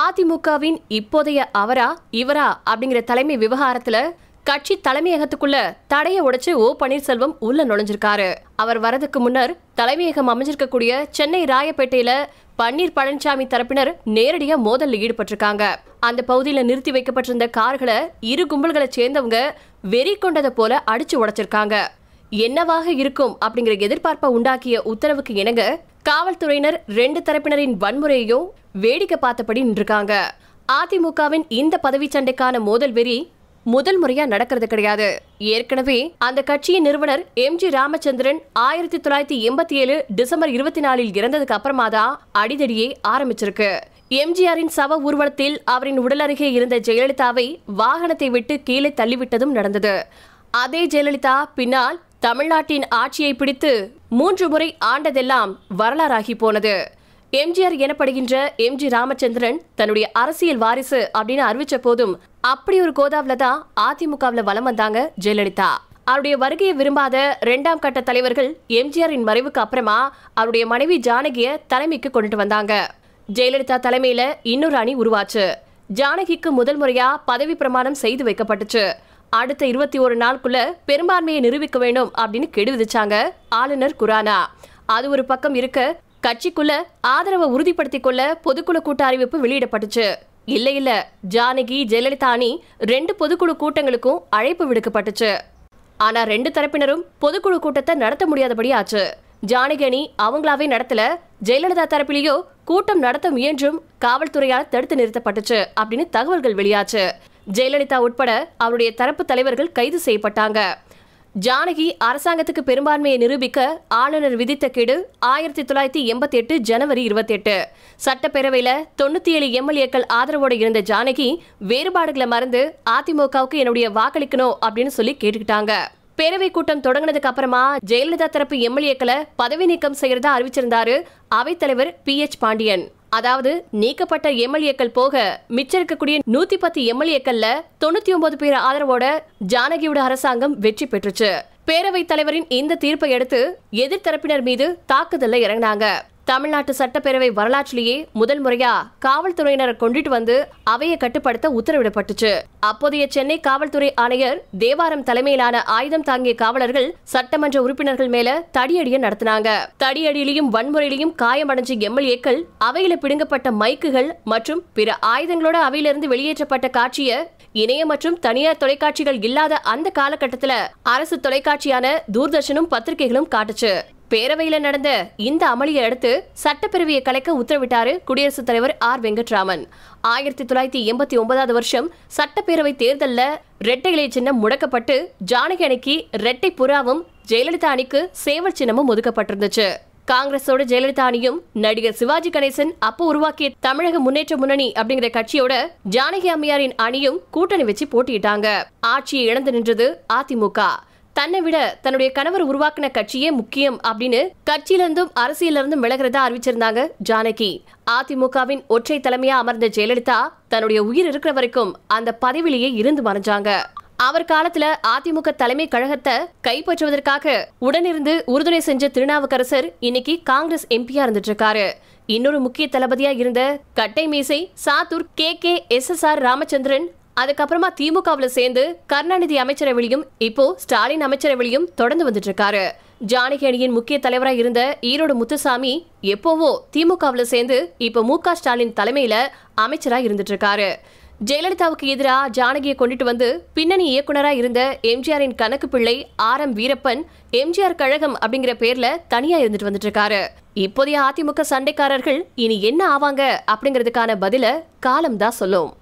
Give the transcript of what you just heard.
அதிமுகவின் இப்போதைய அவரா இவரா அப்படிங்கிற தலைமை விவகாரத்துல கட்சி தலைமையகத்துக்குள்ள தடைய உடைச்சு ஓ பன்னீர்செல்வம் உள்ள நுழைஞ்சிருக்காரு அவர் வரதுக்கு முன்னர் தலைமையகம் அமைஞ்சிருக்கக்கூடிய சென்னை ராயப்பேட்டையில பன்னீர் பழனிசாமி தரப்பினர் நேரடியா மோதல்ல ஈடுபட்டிருக்காங்க அந்த பகுதியில நிறுத்தி வைக்கப்பட்டிருந்த கார்களை இரு கும்பல்களை சேர்ந்தவங்க வெறி கொண்டதை போல அடிச்சு உடைச்சிருக்காங்க என்னவாக இருக்கும் அப்படிங்கிற எதிர்பார்ப்பை உண்டாக்கிய உத்தரவுக்கு இணங்க காவல்துறையினர் ரெண்டு தரப்பினரின் வன்முறையையும் வேடிக்கை பார்த்தபடி நின்றுருக்காங்க அதிமுகவின் இந்த பதவி சண்டைக்கான மோதல் வெறி முதல் முறையா நடக்கிறது கிடையாது ஏற்கனவே அந்த கட்சியின் நிறுவனர் எம் ஜி ராமச்சந்திரன் ஆயிரத்தி தொள்ளாயிரத்தி எண்பத்தி ஏழு டிசம்பர் இருபத்தி நாலில் இறந்ததுக்கு அப்புறமா தான் அடிதடியே ஆரம்பிச்சிருக்கு எம்ஜிஆரின் சவ ஊர்வலத்தில் அவரின் உடல் அருகே இருந்த ஜெயலலிதாவை வாகனத்தை விட்டு கீழே தள்ளிவிட்டதும் நடந்தது அதே ஜெயலலிதா பின்னால் தமிழ்நாட்டின் ஆட்சியை பிடித்து மூன்று முறை ஆண்டதெல்லாம் வரலாறாகி போனது எம்ஜிஆர் எனப்படுகின்ற எம் ஜி ராமச்சந்திரன் தன்னுடைய அரசியல் வாரிசு அப்படின்னு அறிவிச்ச போதும் அப்படி ஒரு கோதாவில தான் அதிமுகவில் வலம் வந்தாங்க ஜெயலலிதா அவருடைய வருகையை விரும்பாத இரண்டாம் கட்ட தலைவர்கள் எம்ஜிஆரின் மறைவுக்கு அப்புறமா அவருடைய மனைவி ஜானகிய தலைமைக்கு கொண்டுட்டு வந்தாங்க ஜெயலலிதா தலைமையில இன்னொரு அணி உருவாச்சு ஜானகிக்கு முதல் முறையா பதவி பிரமாணம் செய்து வைக்கப்பட்டுச்சு அடுத்த இருபத்தி ஒரு நாளுக்குள்ள பெரும்பான்மையை நிரூபிக்க வேண்டும் அப்படின்னு கெடு விதிச்சாங்க ஆளுநர் குரானா அது ஒரு பக்கம் இருக்க கட்சிக்குள்ள ஆதரவை உறுதிப்படுத்திக் கொள்ள பொதுக்குழு கூட்ட அறிவிப்பு வெளியிடப்பட்டுச்சு இல்ல இல்ல ஜானகி ஜெயலலிதா அணி ரெண்டு பொதுக்குழு கூட்டங்களுக்கும் அழைப்பு விடுக்கப்பட்டுச்சு ஆனா ரெண்டு தரப்பினரும் பொதுக்குழு கூட்டத்தை நடத்த முடியாதபடி ஆச்சு ஜானகி அணி அவங்களாவே நடத்தல ஜெயலலிதா தரப்பிலேயோ கூட்டம் நடத்த முயன்றும் காவல்துறையால் தடுத்து நிறுத்தப்பட்டுச்சு அப்படின்னு தகவல்கள் வெளியாச்சு ஜெயலலிதா உட்பட அவருடைய தரப்பு தலைவர்கள் கைது செய்யப்பட்டாங்க ஜானகி அரசாங்கத்துக்கு பெரும்பான்மையை நிரூபிக்க ஆளுநர் விதித்த கெடு ஆயிரத்தி தொள்ளாயிரத்தி எண்பத்தி எட்டு ஜனவரி இருபத்தி எட்டு சட்டப்பேரவையில் தொண்ணூற்றி ஏழு எம்எல்ஏக்கள் ஆதரவோடு இருந்த ஜானகி வேறுபாடுகளை மறந்து அதிமுகவுக்கு என்னுடைய வாக்களிக்கணும் அப்படின்னு சொல்லி கேட்டுக்கிட்டாங்க பேரவை கூட்டம் தொடங்கினதுக்கு அப்புறமா ஜெயலலிதா தரப்பு எம்எல்ஏக்களை பதவி நீக்கம் செய்யறதா அறிவிச்சிருந்தாரு அவைத்தலைவர் பி எச் பாண்டியன் அதாவது நீக்கப்பட்ட எம்எல்ஏக்கள் போக மிச்சம் இருக்கக்கூடிய நூத்தி பத்து எம்எல்ஏக்கள்ல தொண்ணூத்தி ஒன்பது பேர் ஆதரவோட ஜானகியோட அரசாங்கம் வெற்றி பெற்றுச்சு பேரவைத் தலைவரின் இந்த தீர்ப்பை அடுத்து எதிர்த்தரப்பினர் மீது தாக்குதல இறங்கினாங்க தமிழ்நாட்டு சட்டப்பேரவை வரலாற்றிலேயே முதல் முறையா காவல்துறையினரை கொண்டுட்டு வந்து அவையை கட்டுப்படுத்த உத்தரவிடப்பட்டுச்சு அப்போதைய சென்னை காவல்துறை ஆணையர் தேவாரம் தலைமையிலான ஆயுதம் தாங்கிய காவலர்கள் சட்டமன்ற உறுப்பினர்கள் மேல தடியடிய நடத்தினாங்க தடியடியிலையும் வன்முறையிலையும் காயமடைஞ்ச எம்எல்ஏக்கள் அவையில பிடுங்கப்பட்ட மைக்குகள் மற்றும் பிற ஆயுதங்களோட அவையிலிருந்து வெளியேற்றப்பட்ட காட்சியை இணைய மற்றும் தனியார் தொலைக்காட்சிகள் இல்லாத அந்த காலகட்டத்துல அரசு தொலைக்காட்சியான தூர்தர்ஷனும் பத்திரிகைகளும் காட்டுச்சு பேரவையில நடந்த இந்த அமளியை அடுத்து சட்டப்பேரவையை கலைக்க உத்தரவிட்டாரு குடியரசுத் தலைவர் ஆர் வெங்கட்ராமன் ஆயிரத்தி தொள்ளாயிரத்தி எண்பத்தி ஒன்பதாவது வருஷம் சட்டப்பேரவை தேர்தலில் ரெட்டை இலை சின்னம் முடக்கப்பட்டு ஜானகி அணிக்கு ரெட்டை புறாவும் ஜெயலலிதா அணிக்கு சேவல் சின்னமும் ஒதுக்கப்பட்டிருந்துச்சு காங்கிரஸோட ஜெயலலிதா அணியும் நடிகர் சிவாஜி கணேசன் அப்போ உருவாக்கிய தமிழக முன்னேற்ற முன்னணி அப்படிங்கிற கட்சியோட ஜானகி அம்மையாரின் அணியும் கூட்டணி வச்சு போட்டியிட்டாங்க ஆட்சியை இழந்து நின்றது அதிமுக தன்னை விட தன்னுடைய கணவர் உருவாக்கின கட்சியே முக்கியம் அப்படின்னு கட்சியிலிருந்தும் அரசியலிருந்தும் விலகிறதா அறிவிச்சிருந்தாங்க ஜானகி அதிமுகவின் ஒற்றை தலைமையா அமர்ந்த ஜெயலலிதா தன்னுடைய உயிர் இருக்கிற வரைக்கும் அந்த பதவியிலேயே இருந்து மறைஞ்சாங்க அவர் காலத்துல அதிமுக தலைமை கழகத்தை கைப்பற்றுவதற்காக உடனிருந்து உறுதுணை செஞ்ச திருநாவுக்கரசர் இன்னைக்கு காங்கிரஸ் எம்பியா இருந்துட்டு இருக்காரு இன்னொரு முக்கிய தளபதியா இருந்த கட்டை மீசை Sattur K K S S R Ramachandran அதுக்கப்புறமா திமுகவில் சேர்ந்து கருணாநிதி அமைச்சரவையிலும் இப்போ ஸ்டாலின் அமைச்சரவையிலும் தொடர்ந்து வந்துட்டு இருக்காரு ஜானகி அணியின் முக்கிய தலைவராக இருந்த ஈரோடு முத்துசாமி எப்போவோ திமுகவில் சேர்ந்து இப்போ மு ஸ்டாலின் தலைமையில அமைச்சராக இருந்துட்டு இருக்காரு ஜெயலலிதாவுக்கு எதிராக ஜானகியை கொண்டுட்டு வந்து பின்னணி இயக்குனராக இருந்த எம்ஜிஆரின் கணக்கு பிள்ளை ஆர் எம் வீரப்பன் எம்ஜிஆர் கழகம் அப்படிங்கிற பேர்ல தனியா இருந்துட்டு வந்துட்டு இருக்காரு இப்போதைய அதிமுக சண்டைக்காரர்கள் இனி என்ன ஆவாங்க அப்படிங்கிறதுக்கான பதில காலம்தான் சொல்லும்